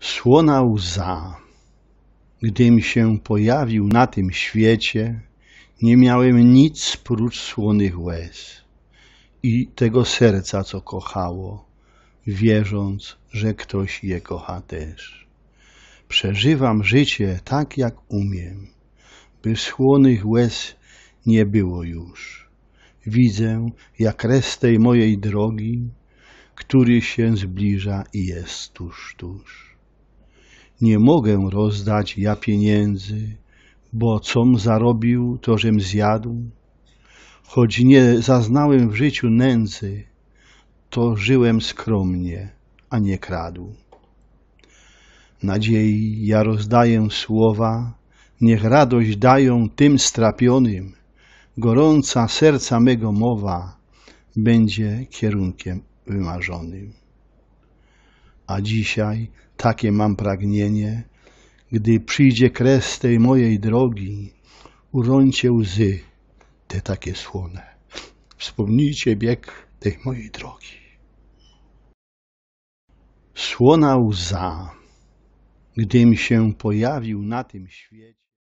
Słona łza, gdym się pojawił na tym świecie, nie miałem nic prócz słonych łez i tego serca, co kochało, wierząc, że ktoś je kocha też. Przeżywam życie tak, jak umiem, by słonych łez nie było już. Widzę, jak res tej mojej drogi, który się zbliża i jest tuż, tuż nie mogę rozdać ja pieniędzy, bo com zarobił, żem zjadł. Choć nie zaznałem w życiu nędzy, to żyłem skromnie, a nie kradł. Nadziei ja rozdaję słowa, niech radość dają tym strapionym. Gorąca serca mego mowa będzie kierunkiem wymarzonym a dzisiaj takie mam pragnienie, gdy przyjdzie kres tej mojej drogi, urońcie łzy, te takie słone. Wspomnijcie bieg tej mojej drogi. Słona łza, gdym się pojawił na tym świecie.